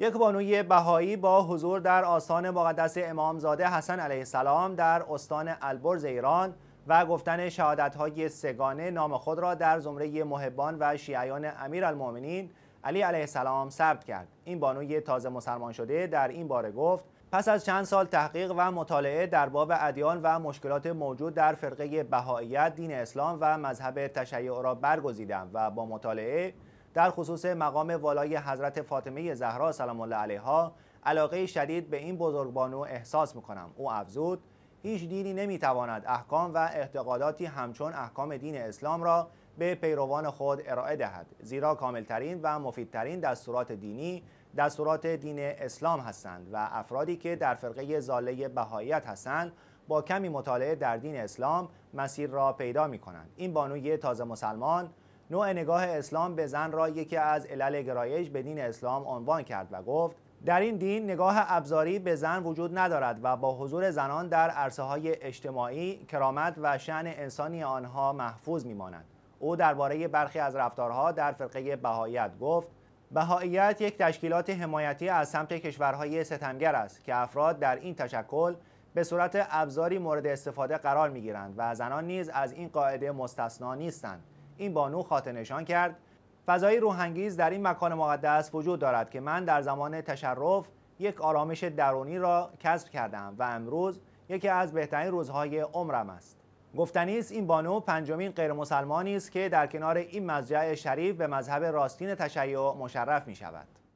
یک بانوی بهایی با حضور در آستان مقدس امامزاده حسن علیه السلام در استان البرز ایران و گفتن های سگانه نام خود را در زمره محبان و شیعیان امیرالمؤمنین علی علیه السلام ثبت کرد این بانوی تازه مسلمان شده در این باره گفت پس از چند سال تحقیق و مطالعه در باب ادیان و مشکلات موجود در فرقه بهاییت دین اسلام و مذهب تشیع را برگزیدم و با مطالعه در خصوص مقام والای حضرت فاطمه زهرا سلام الله علیها علاقه شدید به این بزرگبانو احساس میکنم او افزود هیچ دینی نمیتواند احکام و اعتقاداتی همچون احکام دین اسلام را به پیروان خود ارائه دهد زیرا کاملترین و مفیدترین دستورات دینی دستورات دین اسلام هستند و افرادی که در فرقه زاله بهاییت هستند با کمی مطالعه در دین اسلام مسیر را پیدا می کنند این بانوی تازه مسلمان نوع نگاه اسلام به زن را یکی از علل گرایش به دین اسلام عنوان کرد و گفت در این دین نگاه ابزاری به زن وجود ندارد و با حضور زنان در عرصه های اجتماعی کرامت و شعن انسانی آنها محفوظ میمانند او درباره برخی از رفتارها در فرقه بهایت گفت بهاییت یک تشکیلات حمایتی از سمت کشورهای ستمگر است که افراد در این تشکل به صورت ابزاری مورد استفاده قرار می گیرند و زنان نیز از این قاعده مستثنا نیستند این بانو خاطر نشان کرد فضای روحانگیز در این مکان مقدس وجود دارد که من در زمان تشرف یک آرامش درونی را کسب کردم و امروز یکی از بهترین روزهای عمرم است گفتنی است این بانو پنجمین غیر مسلمانی است که در کنار این مزرعه شریف به مذهب راستین تشیع مشرف می شود